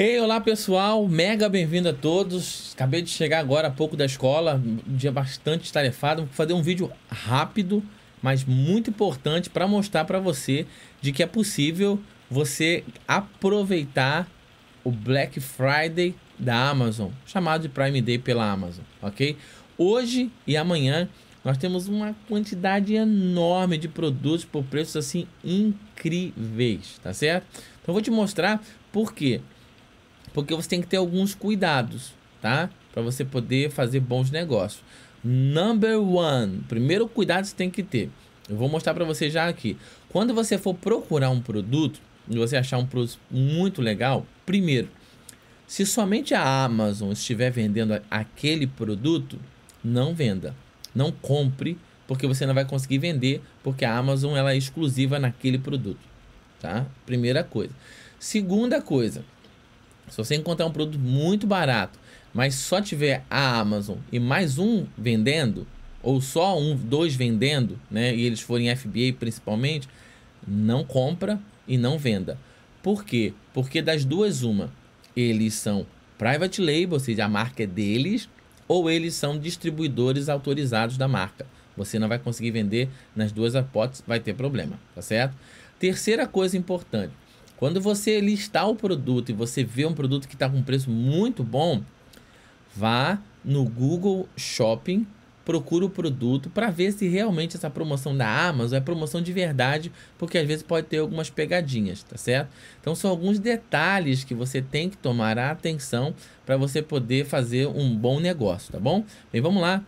Ei, olá pessoal, mega bem-vindo a todos. Acabei de chegar agora há pouco da escola, um dia bastante estarefado, Vou fazer um vídeo rápido, mas muito importante para mostrar para você de que é possível você aproveitar o Black Friday da Amazon, chamado de Prime Day pela Amazon, ok? Hoje e amanhã nós temos uma quantidade enorme de produtos por preços assim incríveis, tá certo? Então vou te mostrar por quê porque você tem que ter alguns cuidados, tá? Para você poder fazer bons negócios. Number one, primeiro cuidado que você tem que ter. Eu vou mostrar para você já aqui. Quando você for procurar um produto e você achar um produto muito legal, primeiro, se somente a Amazon estiver vendendo aquele produto, não venda, não compre, porque você não vai conseguir vender, porque a Amazon ela é exclusiva naquele produto, tá? Primeira coisa. Segunda coisa, se você encontrar um produto muito barato, mas só tiver a Amazon e mais um vendendo, ou só um, dois vendendo, né, e eles forem FBA principalmente, não compra e não venda. Por quê? Porque das duas, uma, eles são private label, ou seja, a marca é deles, ou eles são distribuidores autorizados da marca. Você não vai conseguir vender nas duas hipóteses, vai ter problema, tá certo? Terceira coisa importante, quando você listar o produto e você vê um produto que está com um preço muito bom, vá no Google Shopping, procura o produto para ver se realmente essa promoção da Amazon é promoção de verdade, porque às vezes pode ter algumas pegadinhas, tá certo? Então são alguns detalhes que você tem que tomar atenção para você poder fazer um bom negócio, tá bom? Bem, vamos lá.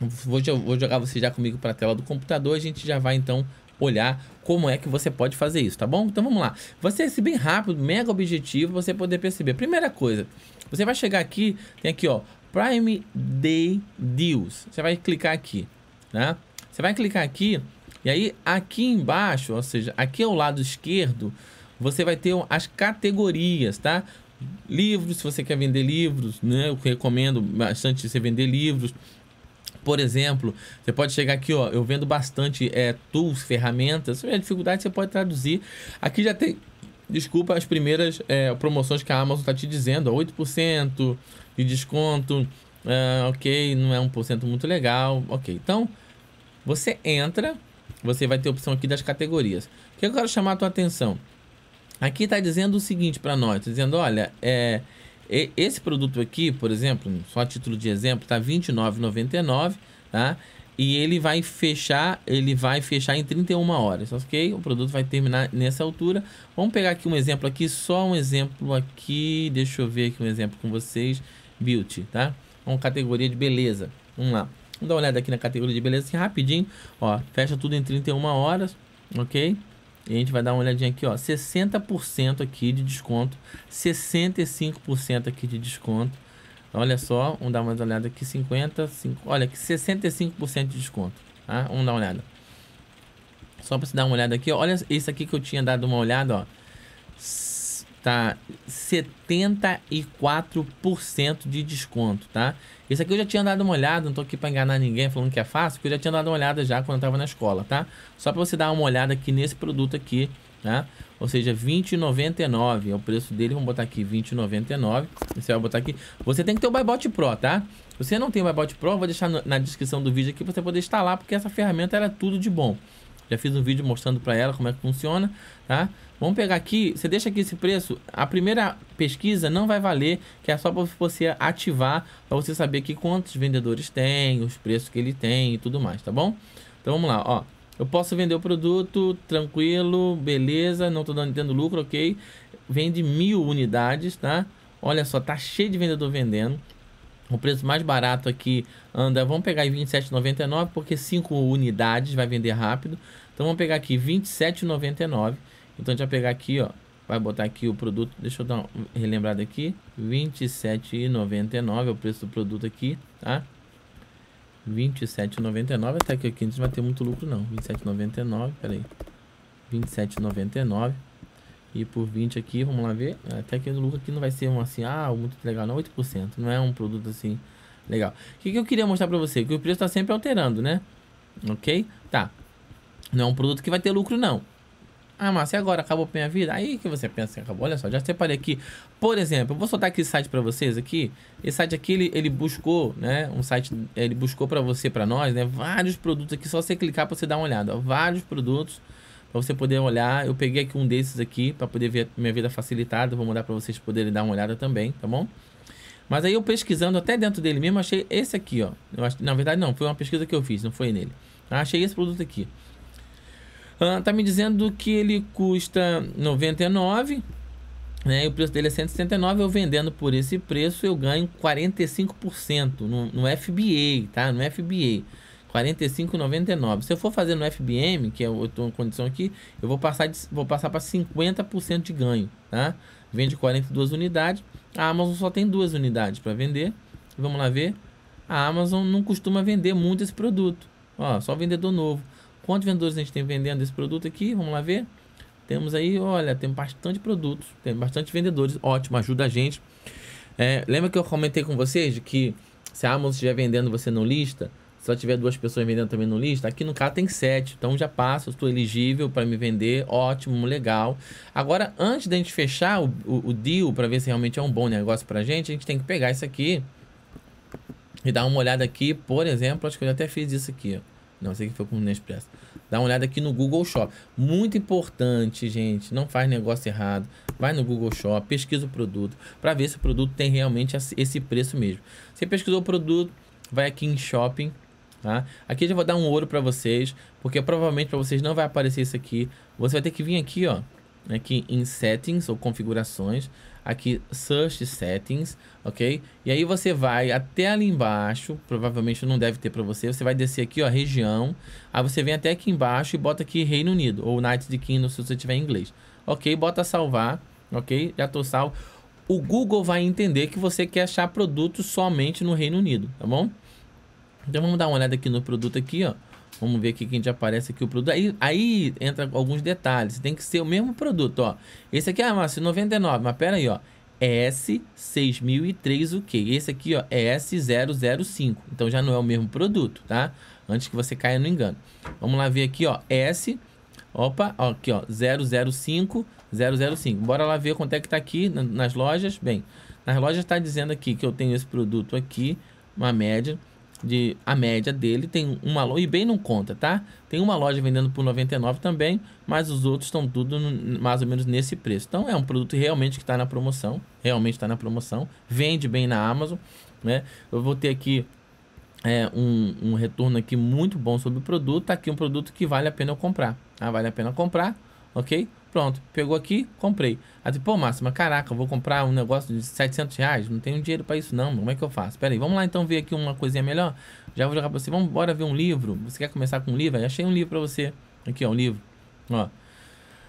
Vou, vou jogar você já comigo para a tela do computador, a gente já vai então olhar como é que você pode fazer isso, tá bom? Então vamos lá. Você ser bem rápido, mega objetivo, você poder perceber. Primeira coisa, você vai chegar aqui, tem aqui ó, Prime Day Deals. Você vai clicar aqui, né? Você vai clicar aqui e aí aqui embaixo, ou seja, aqui ao lado esquerdo, você vai ter as categorias, tá? Livros, se você quer vender livros, né? Eu recomendo bastante você vender livros. Por exemplo, você pode chegar aqui, ó, eu vendo bastante é, tools, ferramentas. Se tiver dificuldade, você pode traduzir. Aqui já tem, desculpa, as primeiras é, promoções que a Amazon está te dizendo, ó, 8% de desconto. Uh, ok, não é um por cento muito legal. Ok, então você entra, você vai ter a opção aqui das categorias. O que eu quero chamar a tua atenção? Aqui está dizendo o seguinte para nós, tá dizendo, olha, é, e, esse produto aqui, por exemplo, só a título de exemplo, tá R$29,99, 29,99, tá? E ele vai fechar, ele vai fechar em 31 horas, tá ok? O produto vai terminar nessa altura. Vamos pegar aqui um exemplo aqui, só um exemplo aqui. Deixa eu ver aqui um exemplo com vocês. Beauty, tá? Uma categoria de beleza. Vamos lá. Vamos dar uma olhada aqui na categoria de beleza, assim, rapidinho. Ó, fecha tudo em 31 horas, ok? E a gente vai dar uma olhadinha aqui, ó, 60% aqui de desconto, 65% aqui de desconto. Olha só, vamos dar uma olhada aqui, 50, 5, olha aqui, 65% de desconto, tá? Vamos dar uma olhada. Só para você dar uma olhada aqui, ó, olha isso aqui que eu tinha dado uma olhada, ó tá 74% de desconto, tá? Isso aqui eu já tinha dado uma olhada, não tô aqui para enganar ninguém falando que é fácil, porque eu já tinha dado uma olhada já quando eu tava na escola, tá? Só para você dar uma olhada aqui nesse produto aqui, tá? Ou seja, 20,99 é o preço dele, vamos botar aqui 20,99. Você vai botar aqui. Você tem que ter o ByBot Pro, tá? Se você não tem o ByBot Pro, vou deixar na descrição do vídeo aqui para você poder instalar, porque essa ferramenta era é tudo de bom. Já fiz um vídeo mostrando para ela como é que funciona, tá? Vamos pegar aqui, você deixa aqui esse preço, a primeira pesquisa não vai valer, que é só para você ativar, para você saber que quantos vendedores tem, os preços que ele tem e tudo mais, tá bom? Então vamos lá, ó. Eu posso vender o produto, tranquilo, beleza, não tô dando, tendo lucro, ok? Vende mil unidades, tá? Olha só, tá cheio de vendedor vendendo. O preço mais barato aqui anda, vamos pegar R$ 27,99 porque 5 unidades vai vender rápido. Então vamos pegar aqui 27,99. Então a gente vai pegar aqui, ó, vai botar aqui o produto, deixa eu dar um relembrado aqui, 27,99 é o preço do produto aqui, tá? 27,99, até que aqui a gente não vai ter muito lucro não, 27,99, peraí, 27,99 e por 20 aqui, vamos lá ver. Até que o lucro aqui não vai ser um assim, ah, muito legal, não, 8%. Não é um produto assim legal. O que, que eu queria mostrar para você? Que o preço está sempre alterando, né? Ok? Tá. Não é um produto que vai ter lucro, não. Ah, mas e agora? Acabou a minha vida? Aí que você pensa que acabou. Olha só, já separei aqui. Por exemplo, eu vou soltar aqui esse site para vocês aqui. Esse site aqui, ele, ele buscou, né? Um site, ele buscou para você, para nós, né? Vários produtos aqui. Só você clicar para você dar uma olhada. Ó, vários produtos para você poder olhar. Eu peguei aqui um desses aqui para poder ver minha vida facilitada. Vou mandar para vocês poderem dar uma olhada também, tá bom? Mas aí eu pesquisando até dentro dele mesmo, achei esse aqui, ó. Eu acho Na verdade, não, foi uma pesquisa que eu fiz, não foi nele. Ah, achei esse produto aqui. Ah, tá me dizendo que ele custa 99, né? E o preço dele é 179. Eu vendendo por esse preço, eu ganho 45% no, no FBA, tá? No é FBA. 45,99. Se eu for fazer no FBM, que é eu estou em condição aqui, eu vou passar de, vou passar para 50% de ganho, tá? Vende 42 unidades. A Amazon só tem duas unidades para vender. Vamos lá ver. A Amazon não costuma vender muito esse produto. Ó, só vendedor novo. Quantos vendedores a gente tem vendendo esse produto aqui? Vamos lá ver. Temos aí, olha, tem bastante produtos, tem bastante vendedores. Ótimo, ajuda a gente. É, lembra que eu comentei com vocês de que se a Amazon estiver vendendo, você não lista? Se só tiver duas pessoas vendendo também no lista, tá? aqui no caso tem sete. Então já passa, estou elegível para me vender. Ótimo, legal. Agora, antes da gente fechar o, o, o deal para ver se realmente é um bom negócio para gente, a gente tem que pegar isso aqui e dar uma olhada aqui. Por exemplo, acho que eu até fiz isso aqui. Não sei que foi com o Nespresso. Dá uma olhada aqui no Google Shop. Muito importante, gente. Não faz negócio errado. Vai no Google Shop, pesquisa o produto para ver se o produto tem realmente esse preço mesmo. Você pesquisou o produto, vai aqui em shopping tá? Aqui eu já vou dar um ouro para vocês, porque provavelmente para vocês não vai aparecer isso aqui. Você vai ter que vir aqui, ó, aqui em Settings ou Configurações, aqui Search Settings, ok? E aí você vai até ali embaixo, provavelmente não deve ter para você, você vai descer aqui, ó, região, aí você vem até aqui embaixo e bota aqui Reino Unido, ou United Kingdom se você tiver em inglês, ok? Bota salvar, ok? Já tô salvo. O Google vai entender que você quer achar produtos somente no Reino Unido, tá bom? Então vamos dar uma olhada aqui no produto aqui, ó. Vamos ver aqui quem gente aparece aqui o produto. Aí, aí entra alguns detalhes. Tem que ser o mesmo produto, ó. Esse aqui ah, é ah, massa 99, mas pera aí, ó. S6003 o que? Esse aqui, ó, é S005. Então já não é o mesmo produto, tá? Antes que você caia no engano. Vamos lá ver aqui, ó, S Opa, ó, aqui, ó, 005 005. Bora lá ver quanto é que tá aqui nas lojas. Bem, nas lojas tá dizendo aqui que eu tenho esse produto aqui, uma média de a média dele tem uma loja e bem não conta, tá? Tem uma loja vendendo por 99 também, mas os outros estão tudo no, mais ou menos nesse preço. Então é um produto realmente que está na promoção, realmente está na promoção, vende bem na Amazon, né? Eu vou ter aqui é, um, um retorno aqui muito bom sobre o produto, tá aqui um produto que vale a pena eu comprar, tá? Vale a pena comprar, ok? Pronto, pegou aqui, comprei. Aí pô, Márcio, caraca, eu vou comprar um negócio de 700 reais? Não tenho dinheiro para isso não, como é que eu faço? Pera aí, vamos lá então ver aqui uma coisinha melhor? Já vou jogar pra você, vamos bora ver um livro? Você quer começar com um livro? Aí achei um livro para você. Aqui, ó, um livro. Ó,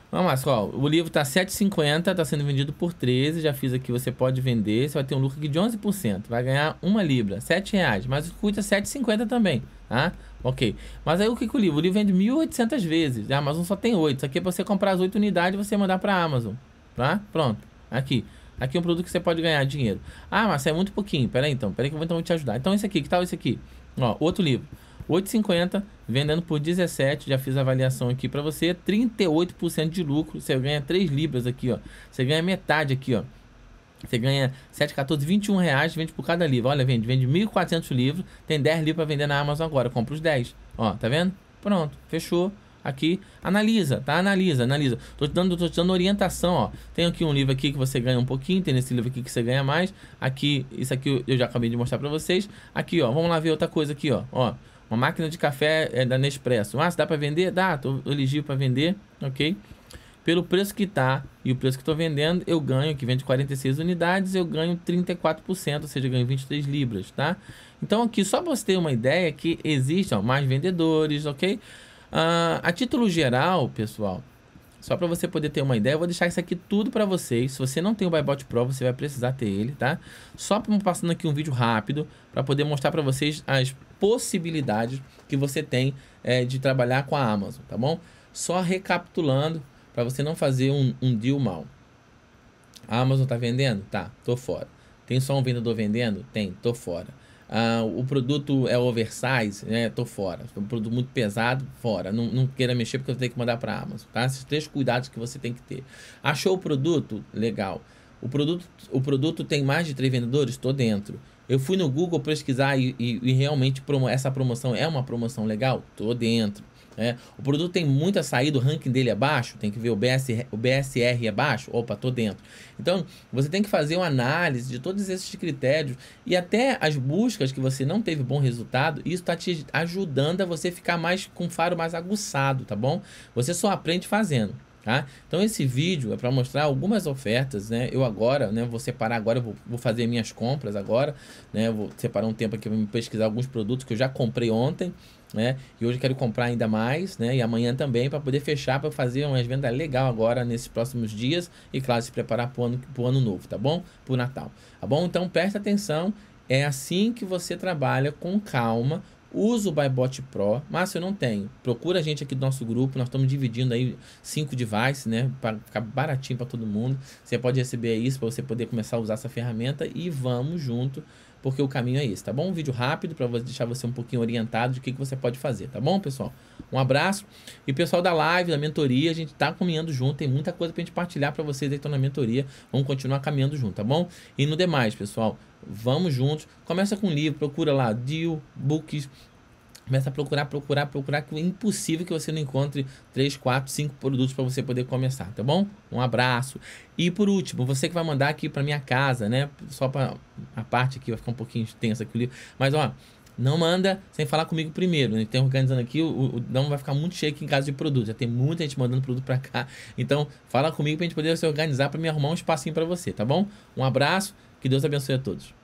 Vamos lá, O livro tá 7,50, tá sendo vendido por 13. Já fiz aqui, você pode vender. Você vai ter um lucro aqui de 11%. Vai ganhar uma libra, 7 reais. Mas custa é 7,50 também, tá? Ok. Mas aí o que, que o livro? O livro vende 1.800 vezes. A ah, Amazon só tem 8. Isso aqui é pra você comprar as 8 unidades e você mandar pra Amazon. Tá? Pronto. Aqui. Aqui é um produto que você pode ganhar dinheiro. Ah, mas é muito pouquinho. Pera então. Pera que eu vou então, te ajudar. Então, esse aqui. Que tal esse aqui? Ó, outro livro. 8,50 vendendo por 17, já fiz a avaliação aqui para você, 38% de lucro, você ganha 3 libras aqui, ó. Você ganha metade aqui, ó. Você ganha 7, 14, 21 reais, vende por cada livro. Olha, vende, vende 1.400 livros, tem 10 livros para vender na Amazon agora, compra os 10. Ó, tá vendo? Pronto, fechou aqui, analisa, tá? Analisa, analisa. Tô te dando, tô te dando orientação, ó. Tem aqui um livro aqui que você ganha um pouquinho, tem esse livro aqui que você ganha mais. Aqui, isso aqui eu já acabei de mostrar para vocês. Aqui, ó, vamos lá ver outra coisa aqui, ó. Ó, uma máquina de café é da Nespresso. Ah, se dá para vender? Dá, tô elegível para vender, ok? Pelo preço que tá e o preço que estou vendendo, eu ganho, que vende 46 unidades, eu ganho 34%, ou seja, eu ganho 23 libras, tá? Então aqui, só para você ter uma ideia que existem ó, mais vendedores, ok? Uh, a título geral, pessoal, só para você poder ter uma ideia, eu vou deixar isso aqui tudo para vocês. Se você não tem o Bybot Pro, você vai precisar ter ele, tá? Só passando aqui um vídeo rápido para poder mostrar para vocês as possibilidades que você tem é, de trabalhar com a Amazon, tá bom? Só recapitulando para você não fazer um, um deal mal. A Amazon tá vendendo? Tá, tô fora. Tem só um vendedor vendendo? Tem, tô fora. Ah, o produto é oversize, né? Tô fora. É um produto muito pesado, fora. Não, não queira mexer porque eu tenho que mandar para Amazon, tá? Esses três cuidados que você tem que ter. Achou o produto? Legal. O produto, o produto tem mais de três vendedores? Estou dentro. Eu fui no Google pesquisar e, e, e realmente promo essa promoção é uma promoção legal? Tô dentro. Né? O produto tem muita saída, o ranking dele é baixo, tem que ver o, BSR, o BSR é baixo, opa, tô dentro. Então, você tem que fazer uma análise de todos esses critérios e até as buscas que você não teve bom resultado, isso está te ajudando a você ficar mais com faro mais aguçado, tá bom? Você só aprende fazendo. Tá? Então esse vídeo é para mostrar algumas ofertas, né? Eu agora, né, vou separar agora, vou, vou, fazer minhas compras agora, né? Vou separar um tempo aqui para me pesquisar alguns produtos que eu já comprei ontem, né? E hoje quero comprar ainda mais, né? E amanhã também para poder fechar para fazer uma venda legal agora nesses próximos dias e claro, se preparar para o ano, pro ano novo, tá bom? Para o Natal, tá bom? Então presta atenção, é assim que você trabalha com calma Usa o Bybot Pro. mas eu não tenho. Procura a gente aqui do nosso grupo. Nós estamos dividindo aí cinco devices, né? Para ficar baratinho para todo mundo. Você pode receber isso para você poder começar a usar essa ferramenta. E vamos junto porque o caminho é esse, tá bom? Um vídeo rápido para deixar você um pouquinho orientado de o que, que você pode fazer, tá bom, pessoal? Um abraço. E pessoal da live, da mentoria, a gente tá caminhando junto, tem muita coisa pra gente partilhar para vocês aí que estão na mentoria. Vamos continuar caminhando junto, tá bom? E no demais, pessoal, vamos juntos. Começa com um livro, procura lá, Deal Books, Começa a procurar, procurar, procurar, que é impossível que você não encontre 3, 4, 5 produtos para você poder começar, tá bom? Um abraço. E por último, você que vai mandar aqui para minha casa, né? Só para a parte aqui vai ficar um pouquinho extensa aqui o livro, mas ó, não manda sem falar comigo primeiro. Né? Tem organizando aqui, o, o não vai ficar muito cheio aqui em casa de produtos Já tem muita gente mandando produto para cá. Então, fala comigo para a gente poder se organizar para me arrumar um espacinho para você, tá bom? Um abraço, que Deus abençoe a todos.